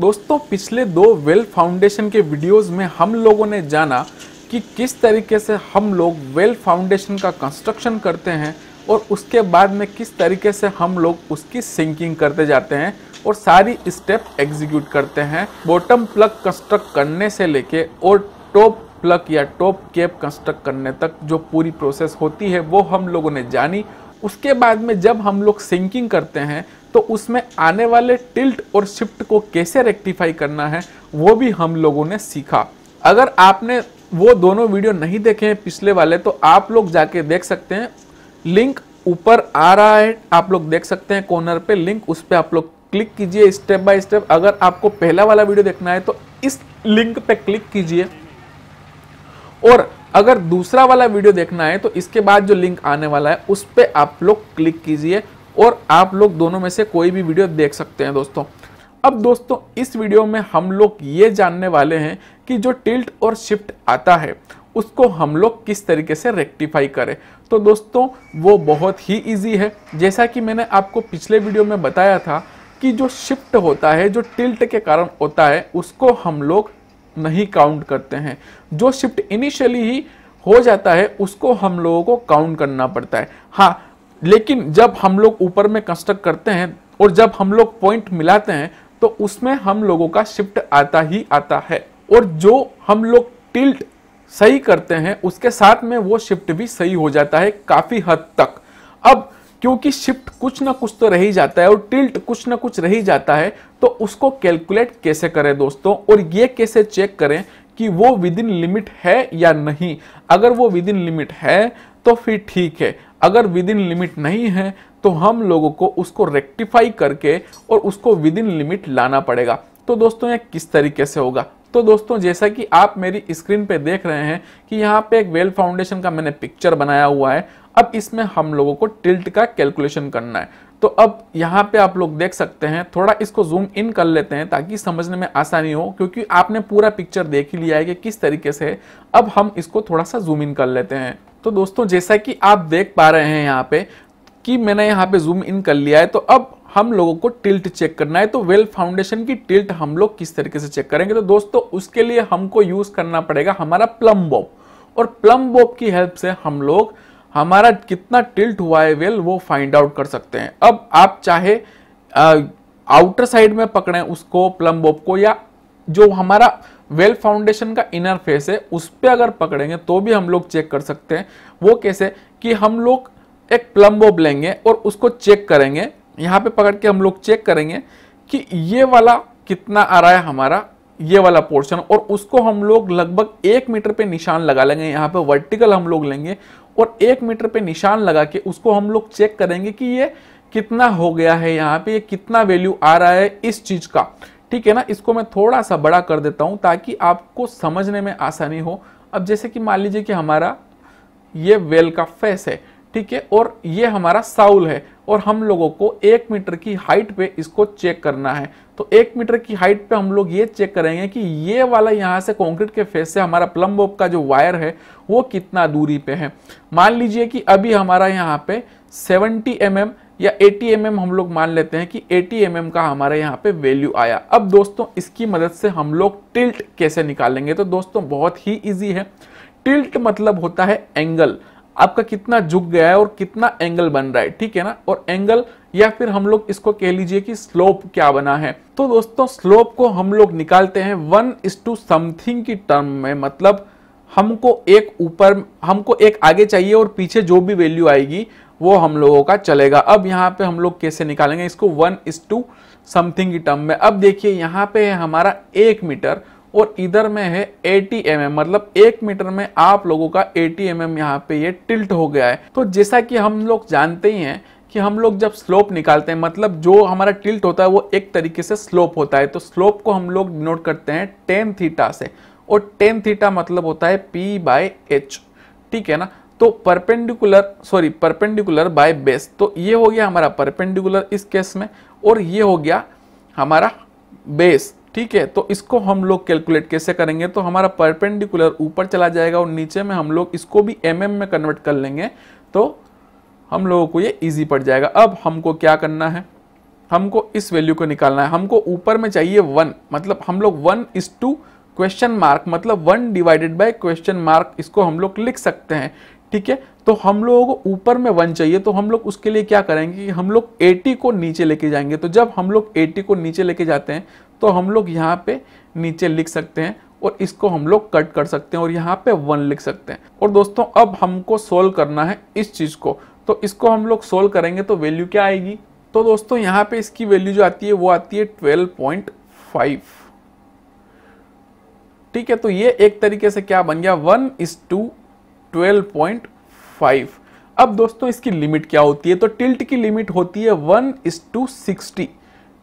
दोस्तों पिछले दो वेल फाउंडेशन के वीडियोस में हम लोगों ने जाना कि किस तरीके से हम लोग वेल फाउंडेशन का कंस्ट्रक्शन करते हैं और उसके बाद में किस तरीके से हम लोग उसकी सिंकिंग करते जाते हैं और सारी स्टेप एग्जीक्यूट करते हैं बॉटम प्लग कंस्ट्रक्ट करने से लेके और टॉप प्लग या टॉप कैप कंस्ट्रक्ट करने तक जो पूरी प्रोसेस होती है वो हम लोगों ने जानी उसके बाद में जब हम लोग सिंकिंग करते हैं तो उसमें आने वाले टिल्ट और शिफ्ट को कैसे रेक्टिफाई करना है वो भी हम लोगों ने सीखा अगर आपने वो दोनों वीडियो नहीं देखे हैं पिछले वाले तो आप लोग जाके देख सकते हैं लिंक ऊपर आ रहा है आप लोग देख सकते हैं कॉर्नर पे लिंक उस पर आप लोग क्लिक कीजिए स्टेप बाय स्टेप अगर आपको पहला वाला वीडियो देखना है तो इस लिंक पे क्लिक कीजिए और अगर दूसरा वाला वीडियो देखना है तो इसके बाद जो लिंक आने वाला है उस पर आप लोग क्लिक कीजिए और आप लोग दोनों में से कोई भी वीडियो देख सकते हैं दोस्तों अब दोस्तों इस वीडियो में हम लोग ये जानने वाले हैं कि जो टिल्ट और शिफ्ट आता है उसको हम लोग किस तरीके से रेक्टिफाई करें तो दोस्तों वो बहुत ही इजी है जैसा कि मैंने आपको पिछले वीडियो में बताया था कि जो शिफ्ट होता है जो टिल्ट के कारण होता है उसको हम लोग नहीं काउंट करते हैं जो शिफ्ट इनिशियली ही हो जाता है उसको हम लोगों को काउंट करना पड़ता है हाँ लेकिन जब हम लोग ऊपर में कंस्ट्रक्ट करते हैं और जब हम लोग पॉइंट मिलाते हैं तो उसमें हम लोगों का शिफ्ट आता ही आता है और जो हम लोग टिल्ट सही करते हैं उसके साथ में वो शिफ्ट भी सही हो जाता है काफ़ी हद तक अब क्योंकि शिफ्ट कुछ ना कुछ तो रह जाता है और टिल्ट कुछ ना कुछ रह जाता है तो उसको कैलकुलेट कैसे करें दोस्तों और ये कैसे चेक करें कि वो विद इन लिमिट है या नहीं अगर वो विद इन लिमिट है तो फिर ठीक है अगर विद इन लिमिट नहीं है तो हम लोगों को उसको रेक्टिफाई करके और उसको विद इन लिमिट लाना पड़ेगा तो दोस्तों ये किस तरीके से होगा तो दोस्तों जैसा कि आप मेरी स्क्रीन पे देख रहे हैं कि यहाँ पे एक वेल फाउंडेशन का मैंने पिक्चर बनाया हुआ है अब इसमें हम लोगों को टिल्ट का कैलकुलेशन करना है तो अब यहाँ पे आप लोग देख सकते हैं थोड़ा इसको जूम इन कर लेते हैं ताकि समझने में आसानी हो क्योंकि आपने पूरा पिक्चर देख ही लिया है कि किस तरीके से अब हम इसको थोड़ा सा जूम इन कर लेते हैं तो दोस्तों जैसा कि आप देख पा रहे हैं यहाँ पे कि मैंने यहाँ पे जूम इन कर लिया है तो अब हम लोगों को टिल्ट चेक करना है तो वेल फाउंडेशन की टिल्ट हम लोग किस तरीके से चेक करेंगे तो दोस्तों उसके लिए हमको यूज करना पड़ेगा हमारा प्लम बॉब और प्लम बॉब की हेल्प से हम लोग हमारा कितना टिल्ट हुआ है वेल वो फाइंड आउट कर सकते हैं अब आप चाहे आ, आउटर साइड में पकड़ें उसको प्लम बॉब को या जो हमारा वेल फाउंडेशन का इनर फेस है उस पर अगर पकड़ेंगे तो भी हम लोग चेक कर सकते हैं वो कैसे कि हम लोग एक प्लम्बोब लेंगे और उसको चेक करेंगे यहाँ पे पकड़ के हम लोग चेक करेंगे कि ये वाला कितना आ रहा है हमारा ये वाला पोर्शन और उसको हम लोग लगभग एक मीटर पे निशान लगा लेंगे यहाँ पे वर्टिकल हम लोग लेंगे और एक मीटर पे निशान लगा के उसको हम लोग चेक करेंगे कि ये कितना हो गया है यहाँ पे ये कितना वैल्यू आ रहा है इस चीज़ का ठीक है ना इसको मैं थोड़ा सा बड़ा कर देता हूं ताकि आपको समझने में आसानी हो अब जैसे कि मान लीजिए कि हमारा ये वेल का फेस है ठीक है और ये हमारा साउल है और हम लोगों को एक मीटर की हाइट पे इसको चेक करना है तो एक मीटर की हाइट पे हम लोग ये चेक करेंगे कि ये वाला यहाँ से कंक्रीट के फेस से हमारा प्लम्ब का जो वायर है वो कितना दूरी पे है मान लीजिए कि अभी हमारा यहाँ पे 70 एम mm या 80 mm हम लोग मान लेते हैं कि 80 mm का हमारे यहाँ पे वैल्यू आया अब दोस्तों इसकी मदद से हम लोग टिल्ट कैसे निकालेंगे तो दोस्तों बहुत ही ईजी है टिल्ट मतलब होता है एंगल आपका कितना झुक गया है और कितना एंगल बन रहा है ठीक है ना और एंगल या फिर हम लोग इसको कह लीजिए कि स्लोप क्या बना है तो दोस्तों स्लोप को हम लोग निकालते हैं वन इज टू समथिंग की टर्म में मतलब हमको एक ऊपर हमको एक आगे चाहिए और पीछे जो भी वैल्यू आएगी वो हम लोगों का चलेगा अब यहाँ पे हम लोग कैसे निकालेंगे इसको वन इस टू समथिंग की टर्म में अब देखिए यहाँ पे है हमारा एक मीटर और इधर में है 80 mm मतलब एक मीटर में आप लोगों का 80 mm यहाँ पे ये टिल्ट हो गया है तो जैसा कि हम लोग जानते ही हैं कि हम लोग जब स्लोप निकालते हैं मतलब जो हमारा टिल्ट होता है वो एक तरीके से स्लोप होता है तो स्लोप को हम लोग नोट करते हैं टेन थीटा से और टेन थीटा मतलब होता है पी बाय एच ठीक है ना तो perpendicular sorry perpendicular by base तो ये हो गया हमारा परपेंडिकुलर इस केस में और ये हो गया हमारा बेस ठीक है तो इसको हम लोग कैलकुलेट कैसे करेंगे तो हमारा परपेंडिकुलर ऊपर चला जाएगा और नीचे में हम लोग इसको भी एम mm में कन्वर्ट कर लेंगे तो हम लोगों को ये इजी पड़ जाएगा अब हमको क्या करना है हमको इस वैल्यू को निकालना है हमको ऊपर में चाहिए वन मतलब हम लोग one is to question mark मतलब one divided by question mark इसको हम लोग लिख सकते हैं ठीक है तो हम लोगों को ऊपर में वन चाहिए तो हम लोग उसके लिए क्या करेंगे कि हम लोग 80 को नीचे लेके जाएंगे तो जब हम लोग 80 को नीचे लेके जाते हैं तो हम लोग यहाँ पे नीचे लिख सकते हैं और इसको हम लोग कट कर सकते हैं और यहाँ पे वन लिख सकते हैं और दोस्तों अब हमको सोल्व करना है इस चीज़ को तो इसको हम लोग सोल्व करेंगे तो वैल्यू क्या आएगी तो दोस्तों यहाँ पे इसकी वैल्यू जो आती है वो आती है फाइव ठीक है तो ये एक तरीके से क्या बन गया वन इज टू 12.5 अब दोस्तों इसकी लिमिट क्या होती है तो टिल्ट की लिमिट होती है वन इस टू सिक्सटी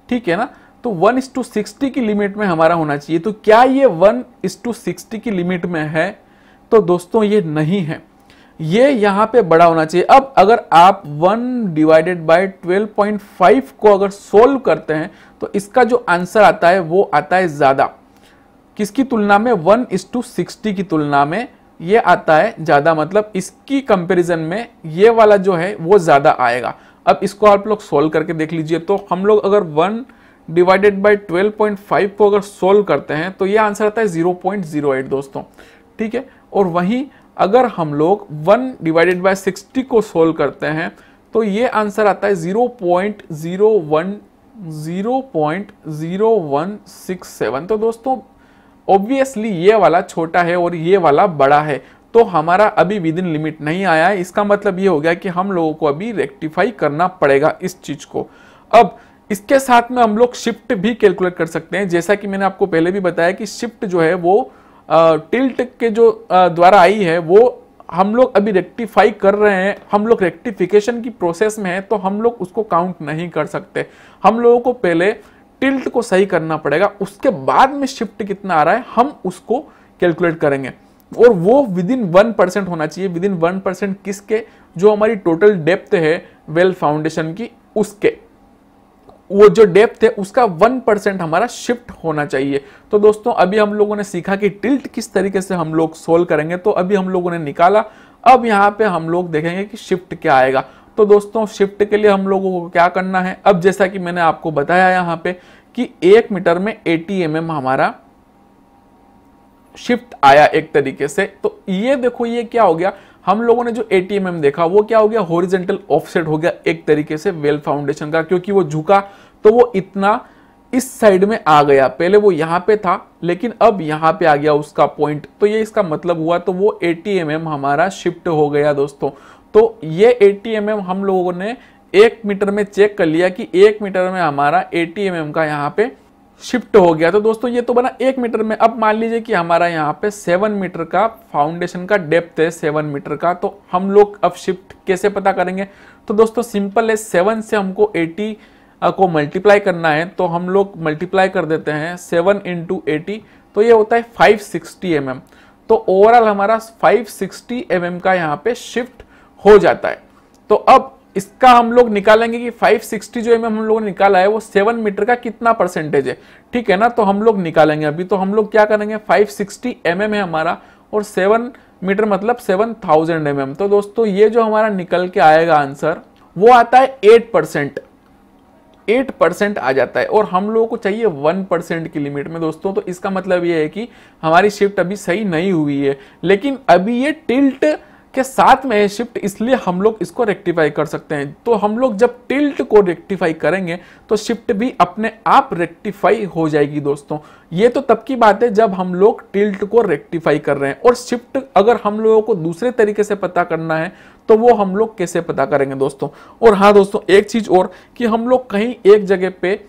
ठीक है ना तो वन इस टू सिक्सटी की लिमिट में हमारा होना चाहिए तो क्या ये वन इस टू सिक्सटी की लिमिट में है तो दोस्तों ये नहीं है ये यहाँ पे बड़ा होना चाहिए अब अगर आप 1 डिवाइडेड बाय 12.5 को अगर सोल्व करते हैं तो इसका जो आंसर आता है वो आता है ज़्यादा किसकी तुलना में 1 इस टू सिक्सटी की तुलना में ये आता है ज़्यादा मतलब इसकी कंपैरिजन में ये वाला जो है वो ज़्यादा आएगा अब इसको आप लोग सोल्व करके देख लीजिए तो हम लोग अगर वन डिवाइडेड बाई 12.5 को अगर सोल्व करते हैं तो ये आंसर आता है 0.08 दोस्तों ठीक है और वहीं अगर हम लोग 1 डिवाइडेड बाय 60 को सोल्व करते हैं तो ये आंसर आता है 0.01 0.0167 तो दोस्तों ऑब्वियसली ये वाला छोटा है और ये वाला बड़ा है तो हमारा अभी विद इन लिमिट नहीं आया है इसका मतलब ये हो गया कि हम लोगों को अभी रेक्टिफाई करना पड़ेगा इस चीज को अब इसके साथ में हम लोग शिफ्ट भी कैलकुलेट कर सकते हैं जैसा कि मैंने आपको पहले भी बताया कि शिफ्ट जो है वो टिल्ट के जो द्वारा आई है वो हम लोग अभी रेक्टिफाई कर रहे हैं हम लोग रेक्टिफिकेशन की प्रोसेस में है तो हम लोग उसको काउंट नहीं कर सकते हम लोगों को पहले टिल्ट को सही करना पड़ेगा उसके बाद में शिफ्ट कितना आ रहा है हम उसको कैलकुलेट करेंगे और वो विद इन वन परसेंट होना चाहिए विद इन वन परसेंट किसके जो हमारी टोटल डेप्थ है वेल फाउंडेशन की उसके वो जो डेप्थ है उसका वन परसेंट हमारा शिफ्ट होना चाहिए तो दोस्तों अभी हम लोगों ने सीखा कि टिल्ट किस तरीके से हम लोग सोल्व करेंगे तो अभी हम लोगों ने निकाला अब यहाँ पे हम लोग देखेंगे कि शिफ्ट क्या आएगा तो दोस्तों शिफ्ट के लिए हम लोगों को क्या करना है अब जैसा कि मैंने आपको बताया यहां पे कि एक मीटर में 80 एम mm हमारा शिफ्ट आया एक तरीके से तो ये देखो ये क्या हो गया हम लोगों ने जो एम mm देखा वो क्या हो गया होरिजेंटल ऑफसेट हो गया एक तरीके से वेल फाउंडेशन का क्योंकि वो झुका तो वो इतना इस साइड में आ गया पहले वो यहां पे था लेकिन अब यहां पे आ गया उसका पॉइंट तो ये इसका मतलब हुआ तो वो 80 एम mm हमारा शिफ्ट हो गया दोस्तों तो ये ए हम लोगों ने एक मीटर में चेक कर लिया कि एक मीटर में हमारा ए का यहाँ पे शिफ्ट हो गया तो दोस्तों ये तो बना एक मीटर में अब मान लीजिए कि हमारा यहाँ पे सेवन मीटर का फाउंडेशन का डेप्थ है सेवन मीटर का तो हम लोग अब शिफ्ट कैसे पता करेंगे तो दोस्तों सिंपल है सेवन से हमको एटी को मल्टीप्लाई करना है तो हम लोग मल्टीप्लाई कर देते हैं सेवन इंटू एटी तो ये होता है फाइव सिक्सटी एम एम तो ओवरऑल हमारा फाइव सिक्सटी एम एम का यहाँ पे शिफ्ट हो जाता है तो अब इसका हम लोग निकालेंगे कि 560 जो एम हम लोगों ने निकाला है वो 7 मीटर का कितना परसेंटेज है ठीक है ना तो हम लोग निकालेंगे अभी तो हम लोग क्या करेंगे 560 सिक्सटी mm है हमारा और 7 मीटर मतलब 7000 थाउजेंड mm. तो दोस्तों ये जो हमारा निकल के आएगा आंसर वो आता है 8 परसेंट एट परसेंट आ जाता है और हम लोगों को चाहिए वन परसेंट की लिमिट में दोस्तों तो इसका मतलब ये है कि हमारी शिफ्ट अभी सही नहीं हुई है लेकिन अभी ये टिल्ट के साथ में शिफ्ट इसलिए हम लोग इसको रेक्टिफाई कर सकते हैं तो हम लोग जब टिल्ट को रेक्टिफाई करेंगे तो शिफ्ट भी अपने आप रेक्टिफाई हो जाएगी दोस्तों ये तो तब की बात है जब हम लोग टिल्ट को रेक्टिफाई कर रहे हैं और शिफ्ट अगर हम लोगों को दूसरे तरीके से पता करना है तो वो हम लोग कैसे पता करेंगे दोस्तों और हाँ दोस्तों एक चीज़ और कि हम लोग कहीं एक जगह पे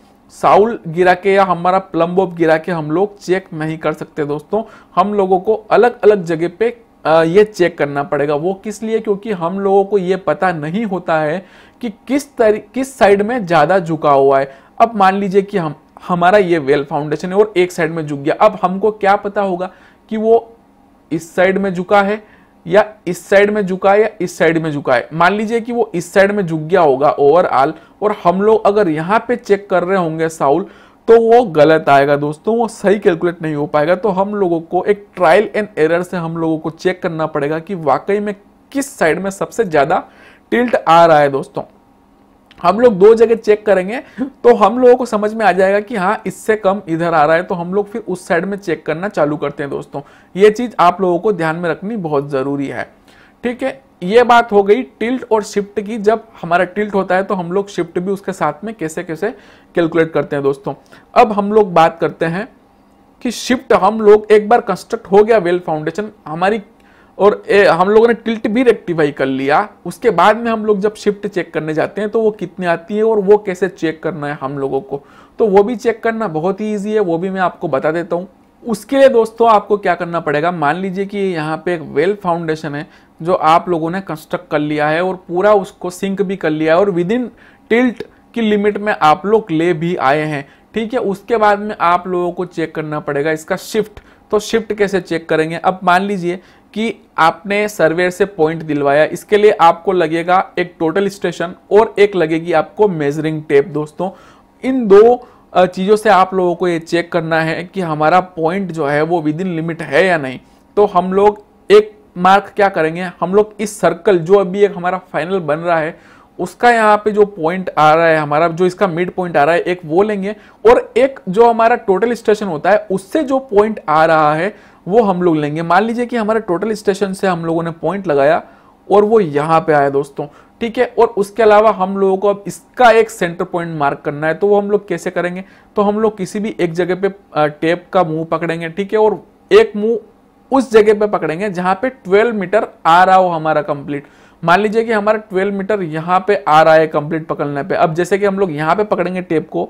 साउल गिरा के या हमारा प्लम्बोब गिरा के हम लोग चेक नहीं कर सकते दोस्तों हम लोगों को अलग अलग जगह पे ये चेक करना पड़ेगा वो किस लिए क्योंकि हम लोगों को ये पता नहीं होता है कि किस तर, किस साइड में ज़्यादा झुका हुआ है अब मान लीजिए कि हम हमारा ये वेल फाउंडेशन है और एक साइड में झुक गया अब हमको क्या पता होगा कि वो इस साइड में झुका है या इस साइड में झुका है या इस साइड में झुका है मान लीजिए कि वो इस साइड में झुक गया होगा ओवरऑल और हम लोग अगर यहाँ पे चेक कर रहे होंगे साउल तो वो गलत आएगा दोस्तों वो सही कैलकुलेट नहीं हो पाएगा तो हम लोगों को एक ट्रायल एंड एरर से हम लोगों को चेक करना पड़ेगा कि वाकई में किस साइड में सबसे ज़्यादा टिल्ट आ रहा है दोस्तों हम लोग दो जगह चेक करेंगे तो हम लोगों को समझ में आ जाएगा कि हाँ इससे कम इधर आ रहा है तो हम लोग फिर उस साइड में चेक करना चालू करते हैं दोस्तों ये चीज़ आप लोगों को ध्यान में रखनी बहुत ज़रूरी है ठीक है ये बात हो गई टिल्ट और शिफ्ट की जब हमारा टिल्ट होता है तो हम लोग शिफ्ट भी उसके साथ में कैसे कैसे कैलकुलेट करते हैं दोस्तों अब हम लोग बात करते हैं कि शिफ्ट हम लोग एक बार कंस्ट्रक्ट हो गया वेल फाउंडेशन हमारी और ए, हम लोगों ने टिल्ट भी रेक्टिफाई कर लिया उसके बाद में हम लोग जब शिफ्ट चेक करने जाते हैं तो वो कितनी आती है और वो कैसे चेक करना है हम लोगों को तो वो भी चेक करना बहुत ही ईजी है वो भी मैं आपको बता देता हूँ उसके लिए दोस्तों आपको क्या करना पड़ेगा मान लीजिए कि यहाँ पे एक वेल फाउंडेशन है जो आप लोगों ने कंस्ट्रक्ट कर लिया है और पूरा उसको सिंक भी कर लिया है और विद इन टिल्ट की लिमिट में आप लोग ले भी आए हैं ठीक है उसके बाद में आप लोगों को चेक करना पड़ेगा इसका शिफ्ट तो शिफ्ट कैसे चेक करेंगे अब मान लीजिए कि आपने सर्वेयर से पॉइंट दिलवाया इसके लिए आपको लगेगा एक टोटल स्टेशन और एक लगेगी आपको मेजरिंग टेप दोस्तों इन दो चीज़ों से आप लोगों को ये चेक करना है कि हमारा पॉइंट जो है वो विद इन लिमिट है या नहीं तो हम लोग एक मार्क क्या करेंगे हम लोग इस सर्कल जो अभी एक हमारा फाइनल बन रहा है उसका यहाँ पे जो पॉइंट आ रहा है हमारा जो इसका मिड पॉइंट आ रहा है एक वो लेंगे और एक जो हमारा टोटल स्टेशन होता है उससे जो पॉइंट आ रहा है वो हम लोग लेंगे मान लीजिए कि हमारे टोटल स्टेशन से हम लोगों ने पॉइंट लगाया और वो यहाँ पे आया दोस्तों ठीक है और उसके अलावा हम लोगों को अब इसका एक सेंटर पॉइंट मार्क करना है तो वो हम लोग कैसे करेंगे तो हम लोग किसी भी एक जगह पे टेप का मुंह पकड़ेंगे ठीक है और एक मुंह उस जगह पे पकड़ेंगे जहां पे 12 मीटर आ रहा हो हमारा कंप्लीट मान लीजिए कि हमारा 12 मीटर यहां पे आ रहा है कंप्लीट पकड़ने पे अब जैसे कि हम लोग यहां पे पकड़ेंगे टेप को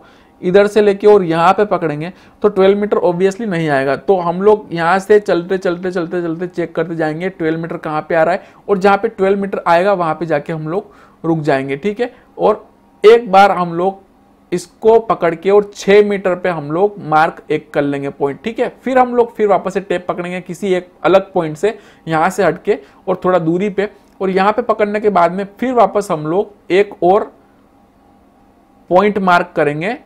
इधर से लेके और यहां पे पकड़ेंगे तो 12 मीटर ऑब्वियसली नहीं आएगा तो हम लोग यहां से चलते चलते चलते चलते चेक करते जाएंगे ट्वेल्व मीटर कहाँ पे आ रहा है और जहां पे ट्वेल्व मीटर आएगा वहां पर जाके हम लोग रुक जाएंगे ठीक है और एक बार हम लोग इसको पकड़ के और छह मीटर पे हम लोग मार्क एक कर लेंगे पॉइंट ठीक है फिर हम लोग फिर वापस से टेप पकड़ेंगे किसी एक अलग पॉइंट से यहां से हटके और थोड़ा दूरी पे और यहां पे पकड़ने के बाद में फिर वापस हम लोग एक और पॉइंट मार्क करेंगे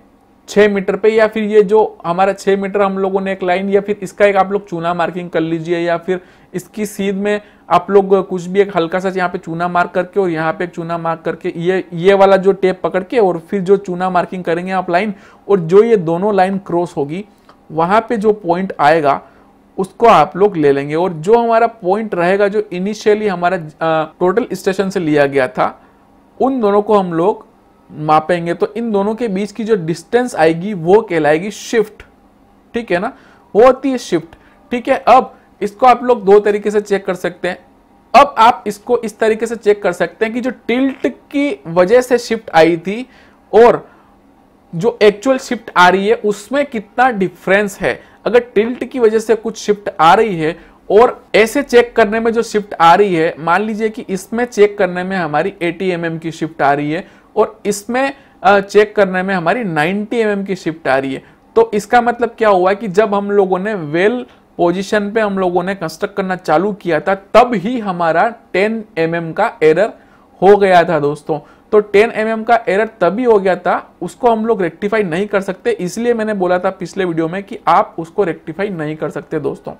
छः मीटर पे या फिर ये जो हमारा छः मीटर हम लोगों ने एक लाइन या फिर इसका एक आप लोग चूना मार्किंग कर लीजिए या फिर इसकी सीध में आप लोग कुछ भी एक हल्का सा यहाँ पे चूना मार्क करके और यहाँ पे एक चूना मार्क करके ये ये वाला जो टेप पकड़ के और फिर जो चूना मार्किंग करेंगे आप लाइन और जो ये दोनों लाइन क्रॉस होगी वहाँ पर जो पॉइंट आएगा उसको आप लोग ले लेंगे और जो हमारा पॉइंट रहेगा जो इनिशियली हमारा टोटल स्टेशन से लिया गया था उन दोनों को हम लोग मापेंगे तो इन दोनों के बीच की जो डिस्टेंस आएगी वो कहलाएगी शिफ्ट ठीक है ना वो होती है शिफ्ट ठीक है अब इसको आप लोग दो तरीके से चेक कर सकते हैं अब आप इसको इस तरीके से चेक कर सकते हैं कि जो टिल्ट की वजह से शिफ्ट आई थी और जो एक्चुअल शिफ्ट आ रही है उसमें कितना डिफरेंस है अगर टिल्ट की वजह से कुछ शिफ्ट आ रही है और ऐसे चेक करने में जो शिफ्ट आ रही है मान लीजिए कि इसमें चेक करने में हमारी 80 एम mm की शिफ्ट आ रही है और इसमें चेक करने में हमारी 90 एम mm की शिफ्ट आ रही है तो इसका मतलब क्या हुआ कि जब हम लोगों ने वेल पोजिशन पोजीशन पे हम लोगों ने कंस्ट्रक्ट करना चालू किया था तब ही हमारा 10 एम mm का एरर हो गया था दोस्तों तो 10 एम mm का एरर तभी हो गया था उसको हम लोग रेक्टिफाई नहीं कर सकते इसलिए मैंने बोला था पिछले वीडियो में कि आप उसको रेक्टिफाई नहीं कर सकते दोस्तों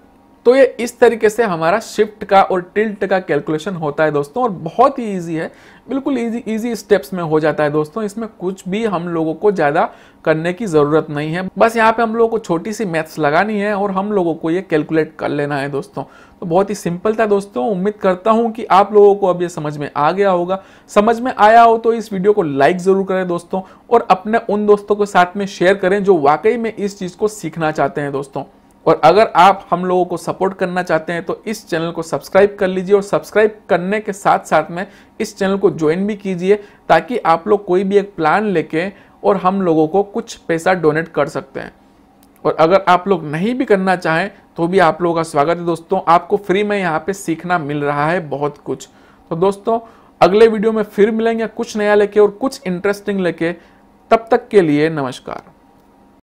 तो ये इस तरीके से हमारा शिफ्ट का और टिल्ट का कैलकुलेशन होता है दोस्तों और बहुत ही ईजी है बिल्कुल ईजी ईजी स्टेप्स में हो जाता है दोस्तों इसमें कुछ भी हम लोगों को ज़्यादा करने की ज़रूरत नहीं है बस यहाँ पे हम लोगों को छोटी सी मैथ्स लगानी है और हम लोगों को ये कैलकुलेट कर लेना है दोस्तों तो बहुत ही सिंपल था दोस्तों उम्मीद करता हूँ कि आप लोगों को अब ये समझ में आ गया होगा समझ में आया हो तो इस वीडियो को लाइक ज़रूर करें दोस्तों और अपने उन दोस्तों के साथ में शेयर करें जो वाकई में इस चीज़ को सीखना चाहते हैं दोस्तों और अगर आप हम लोगों को सपोर्ट करना चाहते हैं तो इस चैनल को सब्सक्राइब कर लीजिए और सब्सक्राइब करने के साथ साथ में इस चैनल को ज्वाइन भी कीजिए ताकि आप लोग कोई भी एक प्लान लेके और हम लोगों को कुछ पैसा डोनेट कर सकते हैं और अगर आप लोग नहीं भी करना चाहें तो भी आप लोगों का स्वागत है दोस्तों आपको फ्री में यहाँ पर सीखना मिल रहा है बहुत कुछ तो दोस्तों अगले वीडियो में फिर मिलेंगे कुछ नया लेके और कुछ इंटरेस्टिंग लेके तब तक के लिए नमस्कार